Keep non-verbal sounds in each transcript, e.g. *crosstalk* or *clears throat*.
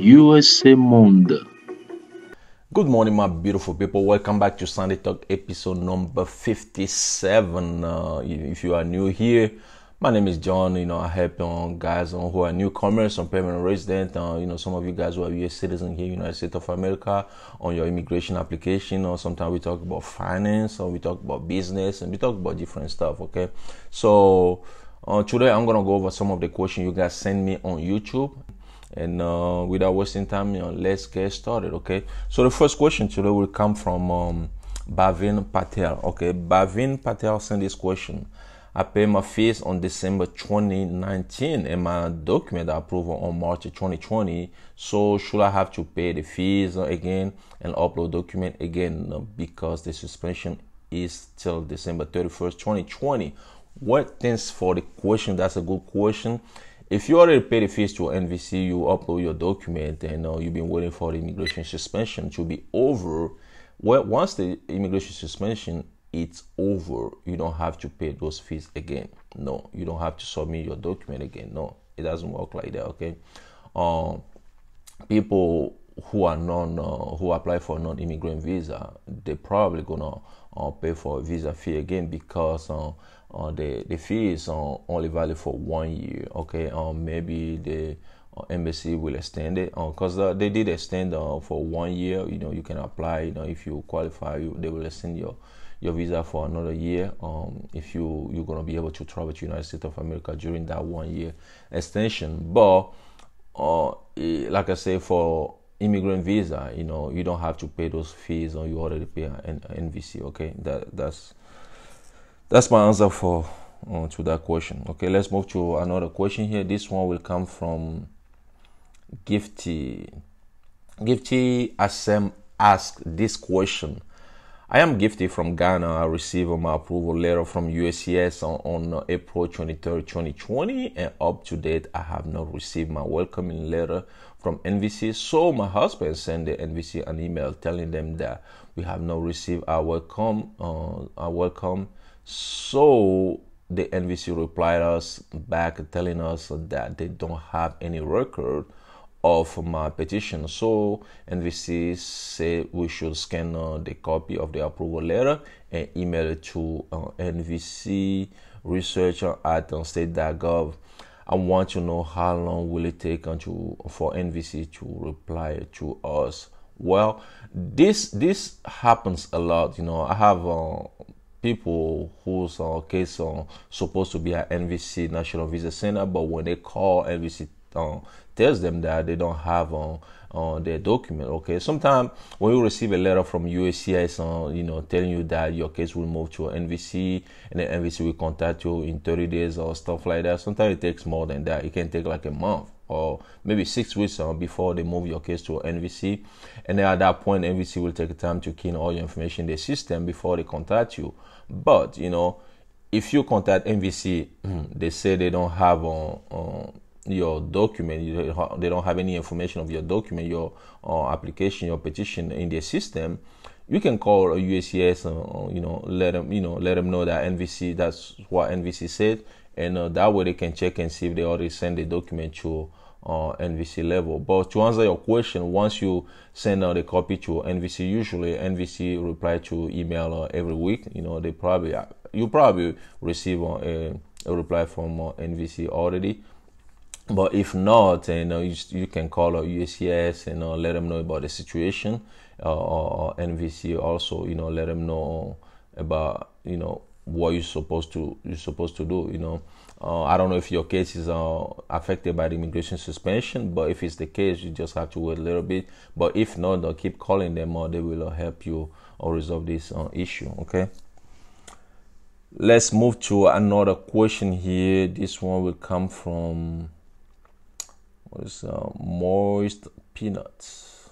USA Monde. Good morning, my beautiful people. Welcome back to Sunday Talk episode number 57. Uh, if you are new here, my name is John. You know, I help um, guys um, who are newcomers, some permanent residents. uh, you know, some of you guys who are U.S. citizens here in the United States of America on your immigration application. Or sometimes we talk about finance, or we talk about business, and we talk about different stuff. Okay, so. Uh, today I'm gonna go over some of the questions you guys send me on YouTube and uh, without wasting time, you know, let's get started. Okay. So the first question today will come from um, Patel. Okay. Bavin Patel sent this question. I paid my fees on December 2019 and my document approval on March 2020. So should I have to pay the fees again and upload document again because the suspension is till December 31st, 2020? What thanks for the question. That's a good question. If you already paid the fees to NVC, you upload your document and uh, you've been waiting for the immigration suspension to be over. Well, once the immigration suspension it's over, you don't have to pay those fees again. No, you don't have to submit your document again. No, it doesn't work like that. Okay, um, people who are non uh, who apply for non-immigrant visa, they're probably gonna uh, pay for a visa fee again because uh, uh, the the fee is uh, only valid for one year. Okay, um, maybe the uh, embassy will extend it because uh, they did extend uh, for one year. You know, you can apply. You know, if you qualify, you, they will extend your your visa for another year. Um, if you you're gonna be able to travel to United States of America during that one year extension, but uh, eh, like I say, for immigrant visa, you know, you don't have to pay those fees, or you already pay an NVC. Okay, that that's that's my answer for uh, to that question okay let's move to another question here this one will come from gifty gifty asem asked this question i am gifty from ghana i received my approval letter from uscs on, on april 23 2020 and up to date i have not received my welcoming letter from NVC. So my husband sent the NVC an email telling them that we have not received our welcome, uh, our welcome so the NVC replied us back telling us that they don't have any record of my petition. So NVC said we should scan uh, the copy of the approval letter and email it to uh, NVC researcher at uh, state.gov. I want to know how long will it take until uh, for NVC to reply to us. Well, this this happens a lot. You know, I have uh, people whose uh, case are uh, supposed to be at NVC National Visa Center, but when they call NVC, uh, tells them that they don't have on uh, their document. Okay, sometimes when you receive a letter from USCIS, uh, you know, telling you that your case will move to NVC, and the NVC will contact you in 30 days or stuff like that. Sometimes it takes more than that. It can take like a month or maybe six weeks before they move your case to NVC. And then at that point, NVC will take time to key in all your information in the system before they contact you. But, you know, if you contact NVC, *clears throat* they say they don't have on your document, you, they don't have any information of your document, your uh, application, your petition in their system. You can call USCIS, uh, you know, let them, you know, let them know that NVC. That's what NVC said, and uh, that way they can check and see if they already send the document to uh, NVC level. But to answer your question, once you send out a copy to NVC, usually NVC reply to email uh, every week. You know they probably uh, you probably receive uh, a, a reply from uh, NVC already. But if not, you know you, you can call uh, USCIS and let them know about the situation. or NVC also, you know, let them know about you know what you're supposed to you're supposed to do. You know, uh, I don't know if your case is uh, affected by the immigration suspension, but if it's the case, you just have to wait a little bit. But if not, uh, keep calling them, or they will uh, help you or resolve this uh, issue. Okay. Let's move to another question here. This one will come from what is uh, moist peanuts.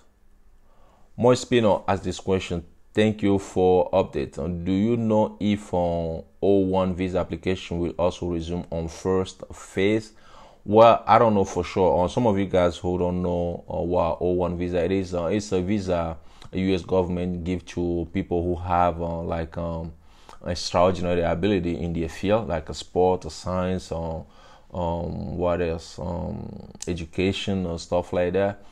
Moist peanut asked this question Thank you for update. do you know if um, O1 visa application will also resume on first phase? Well, I don't know for sure. Uh, some of you guys who don't know uh, what O1 visa it is, uh, it's a visa U.S. government give to people who have uh, like um, extraordinary ability in their field, like a sport, a science, or um, what else, um, education, or stuff like that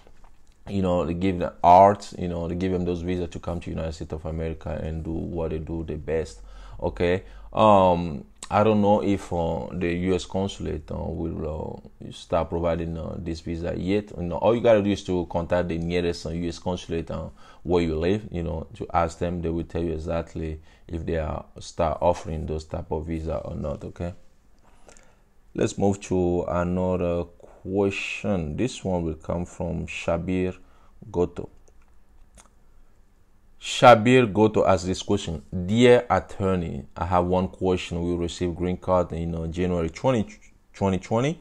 you know, they give the arts, you know, they give them those visas to come to United States of America and do what they do the best. Okay. Um, I don't know if uh, the U.S. consulate uh, will uh, start providing uh, this visa yet. You know, all you gotta do is to contact the nearest U.S. Uh, consulate uh, where you live. You know, to ask them, they will tell you exactly if they are start offering those type of visa or not. Okay. Let's move to another question. This one will come from Shabir Goto. Shabir Goto asked this question. Dear attorney, I have one question. We received green card in uh, January 20, 2020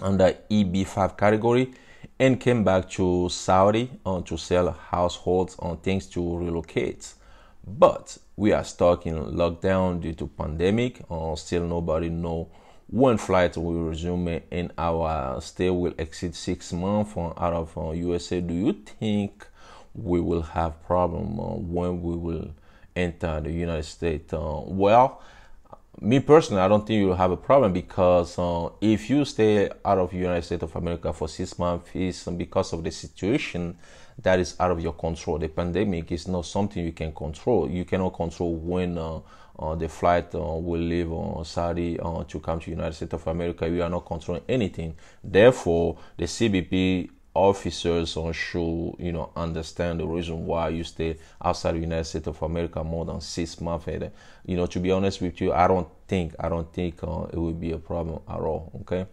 under EB5 category and came back to Saudi uh, to sell households on things to relocate. But we are stuck in lockdown due to pandemic. Uh, still nobody know one flight will resume and our stay will exceed six months out of uh, USA. Do you think we will have problem uh, when we will enter the United States? Uh, well, me personally, I don't think you'll have a problem because uh, if you stay out of United States of America for six months, it's because of the situation that is out of your control. The pandemic is not something you can control. You cannot control when uh, uh, the flight uh, will leave uh, Saudi uh, to come to United States of America. We are not controlling anything. Therefore, the CBP officers uh, should you know understand the reason why you stay outside the United States of America more than six months. And, you know, to be honest with you, I don't think I don't think uh, it will be a problem at all. Okay.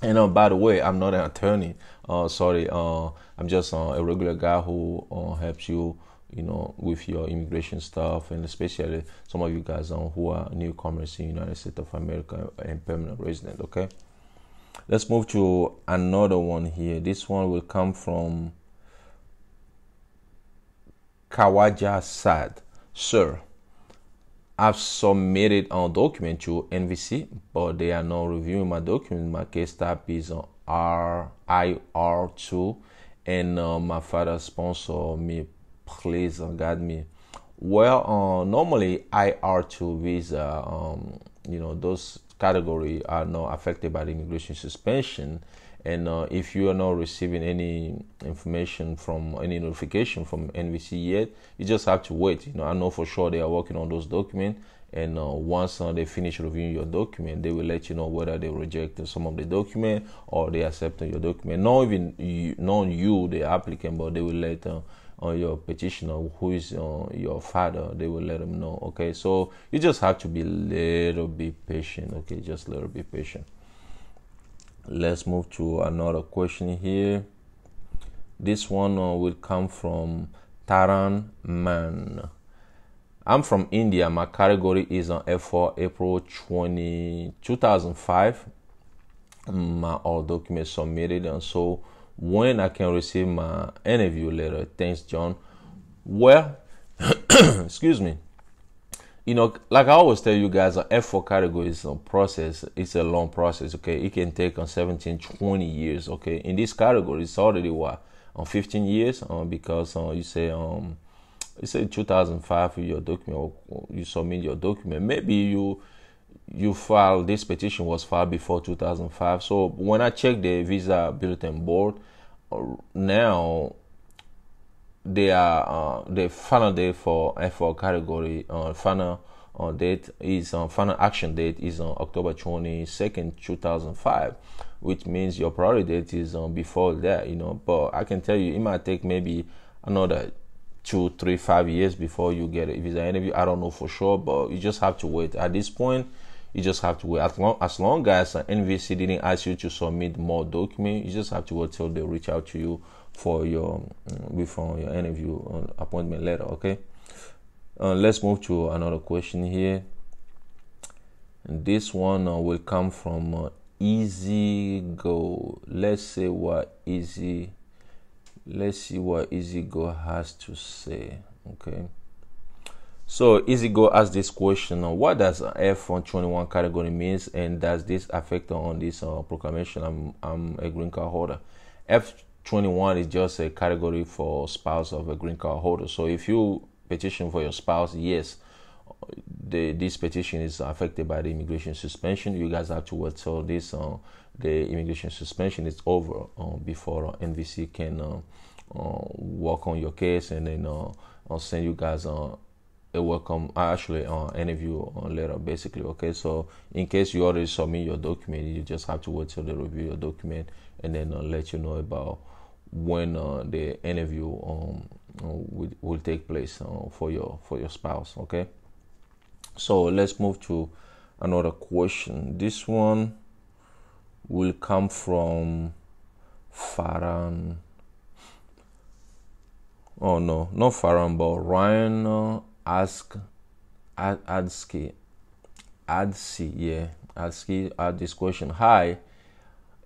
And uh, by the way, I'm not an attorney. Uh, sorry, uh, I'm just uh, a regular guy who uh, helps you you know, with your immigration staff and especially some of you guys on who are newcomers in the United States of America and permanent resident, okay? Let's move to another one here. This one will come from Kawaja Sad. Sir, I've submitted a document to NVC, but they are not reviewing my document. My case type is R I 2 and uh, my father sponsored me please uh, guide me well uh, normally ir2 visa um, you know those category are not affected by the immigration suspension and uh, if you are not receiving any information from any notification from nvc yet you just have to wait you know i know for sure they are working on those documents and uh, once uh, they finish reviewing your document they will let you know whether they reject some of the document or they accept your document not even you, not you the applicant but they will let uh, or your petitioner who is uh, your father they will let him know okay so you just have to be a little bit patient okay just a little bit patient let's move to another question here this one uh, will come from taran man i'm from india my category is on f4 april 20 2005 mm, my all documents submitted and so when I can receive my interview letter. Thanks, John. Well, *clears throat* excuse me. You know, like I always tell you guys, an F4 category is a process. It's a long process, okay? It can take on uh, 17, 20 years, okay? In this category, it's already what? On uh, 15 years? Uh, because uh, you say, um, you say 2005 your document, you submit your document. Maybe you, you filed this petition was filed before 2005 so when i checked the visa bulletin board now they are uh, the final date for F4 category uh, final uh, date is um, final action date is on October 22nd 2005 which means your priority date is um, before that you know but I can tell you it might take maybe another two three five years before you get a visa interview I don't know for sure but you just have to wait at this point you just have to wait as long as long as NVC didn't ask you to submit more document you just have to wait till they reach out to you for your mm, before your interview uh, appointment letter okay uh, let's move to another question here and this one uh, will come from uh, easy go let's say what easy let's see what easy go has to say okay so easy go ask this question: What does F121 category means, and does this affect on this uh, proclamation? I'm, I'm a green card holder. F21 is just a category for spouse of a green card holder. So if you petition for your spouse, yes, the, this petition is affected by the immigration suspension. You guys have to wait till this uh, the immigration suspension is over uh, before NVC can uh, uh, work on your case and then uh, send you guys on a welcome uh, actually on uh, any of you later basically okay so in case you already submit your document you just have to wait till they review your document and then uh, let you know about when uh, the interview um uh, will, will take place for your for your spouse okay so let's move to another question this one will come from Faran oh no, not Faran, but Ryan ask Ad, ask Adsky, yeah. ask ask this question. Hi,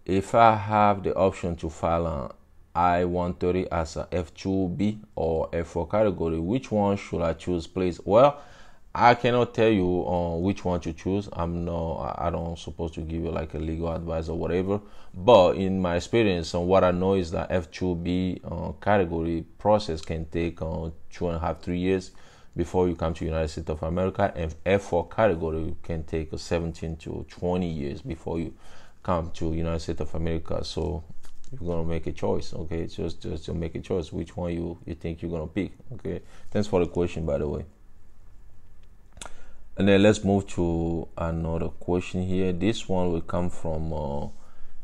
if I have the option to file an I-130 as a F2B or F4 category, which one should I choose, please? Well, I cannot tell you uh, which one to choose. I'm not, I don't supposed to give you like a legal advice or whatever. But in my experience, and what I know is that F2B uh, category process can take uh, two and a half, three years before you come to United States of America. And F4 category you can take 17 to 20 years before you come to United States of America. So you're gonna make a choice. Okay, just just to make a choice which one you you think you're gonna pick. Okay, thanks for the question by the way. And then let's move to another question here. This one will come from uh,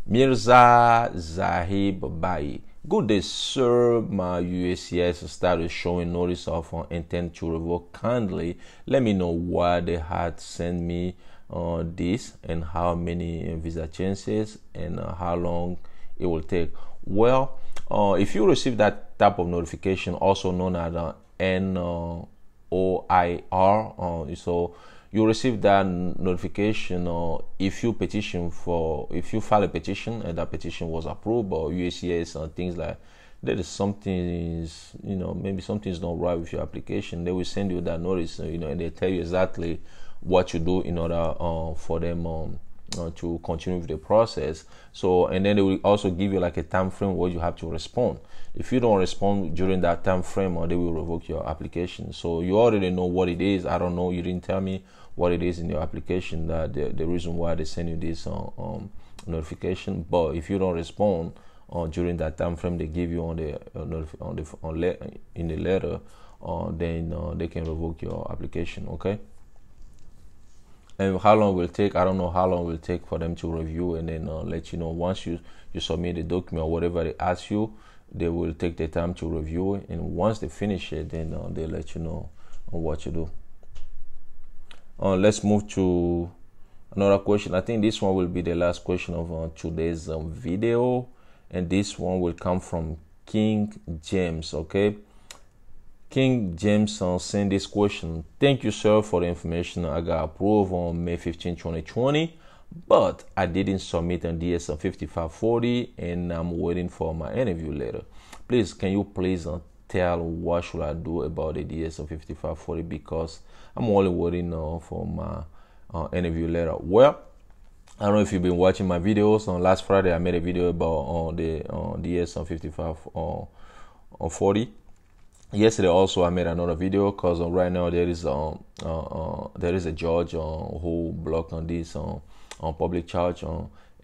Mirza Zahib Bai. Good day, sir. My UACS status showing notice of uh, intent to revoke. Kindly let me know why they had sent me uh, this and how many uh, visa changes and uh, how long it will take. Well, uh, if you receive that type of notification, also known as an uh, OIR. Uh, so you receive that notification or uh, if you petition for if you file a petition and that petition was approved or UACS and things like there is something is you know maybe something is not right with your application they will send you that notice uh, you know and they tell you exactly what you do in order uh, for them um, to continue with the process. So, and then they will also give you like a time frame where you have to respond. If you don't respond during that time frame, or uh, they will revoke your application. So you already know what it is. I don't know. You didn't tell me what it is in your application that the, the reason why they send you this um, um, notification. But if you don't respond uh, during that time frame they give you on the uh, on the on le- in the letter, uh, then uh, they can revoke your application. Okay and how long it will take i don't know how long it will take for them to review and then uh, let you know once you you submit the document or whatever they ask you they will take the time to review it and once they finish it then uh, they let you know what you do uh, let's move to another question i think this one will be the last question of uh, today's um, video and this one will come from king james okay King Jameson sent this question. Thank you, sir, for the information I got approved on May 15, 2020, but I didn't submit on DSM 5540 and I'm waiting for my interview letter. Please, can you please uh, tell what should I do about the DSM 5540 because I'm only waiting uh, for my uh, interview letter. Well, I don't know if you've been watching my videos. On last Friday, I made a video about uh, the uh, DSM 55 uh, 40 yesterday also i made another video because um, right now there is a um, uh, uh, there is a judge uh, who blocked on this on public charge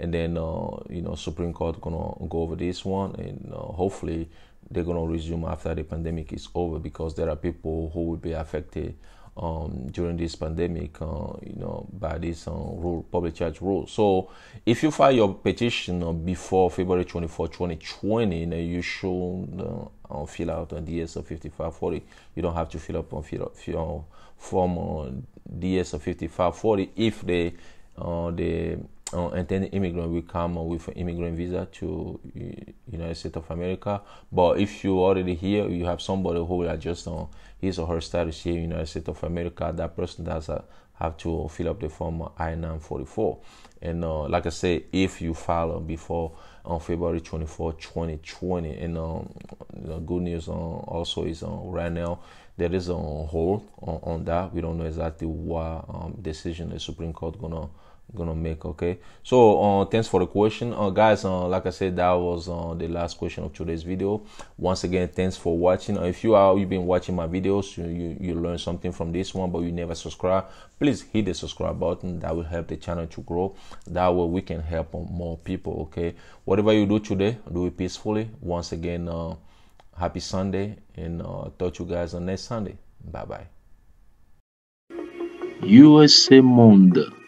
and then uh, you know supreme court gonna go over this one and uh, hopefully they're gonna resume after the pandemic is over because there are people who will be affected um, during this pandemic, uh, you know, by this uh, rule, public charge rule. So, if you file your petition uh, before February 24, 2020, you, you should uh, on fill out on DSO 5540. You don't have to fill up on fill up, form on DSO 5540 if they uh, uh the uh, intended immigrant will come with an immigrant visa to uh, United States of America. But if you already here, you have somebody who will adjust on his or her status here in United States of America. That person does uh, have to fill up the form I-944. And uh, like I say, if you file before on February 24, 2020. And um, the good news um, also is um, right now there is a um, hold on, on that. We don't know exactly what um, decision the Supreme Court gonna gonna make okay so uh, thanks for the question uh, guys uh, like i said that was uh, the last question of today's video once again thanks for watching uh, if you are you've been watching my videos you, you you learn something from this one but you never subscribe please hit the subscribe button that will help the channel to grow that way we can help more people okay whatever you do today do it peacefully once again uh, happy sunday and uh, talk to you guys on next sunday bye bye usa monde